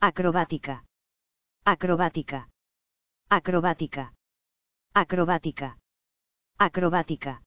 acrobática, acrobática, acrobática, acrobática, acrobática.